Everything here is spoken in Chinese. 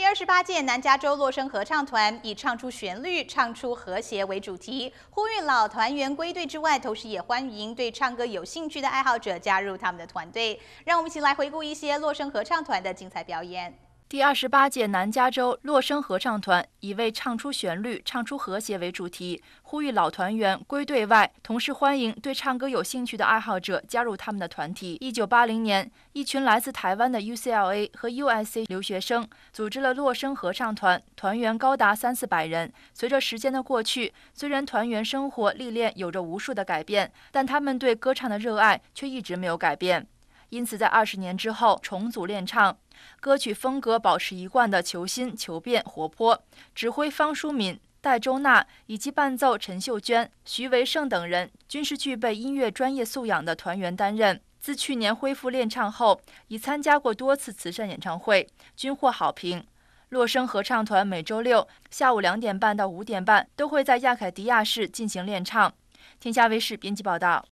第二十八届南加州洛声合唱团以“唱出旋律，唱出和谐”为主题，呼吁老团员归队之外，同时也欢迎对唱歌有兴趣的爱好者加入他们的团队。让我们一起来回顾一些洛声合唱团的精彩表演。第二十八届南加州洛声合唱团以“为唱出旋律，唱出和谐”为主题，呼吁老团员归队外，同时欢迎对唱歌有兴趣的爱好者加入他们的团体。一九八零年，一群来自台湾的 UCLA 和 USC 留学生组织了洛声合唱团，团员高达三四百人。随着时间的过去，虽然团员生活历练有着无数的改变，但他们对歌唱的热爱却一直没有改变。因此，在二十年之后重组练唱，歌曲风格保持一贯的求新求变、活泼。指挥方淑敏、戴周娜以及伴奏陈秀娟、徐维胜等人，均是具备音乐专业素养的团员担任。自去年恢复练唱后，已参加过多次慈善演唱会，均获好评。洛声合唱团每周六下午两点半到五点半都会在亚凯迪亚市进行练唱。天下卫视编辑报道。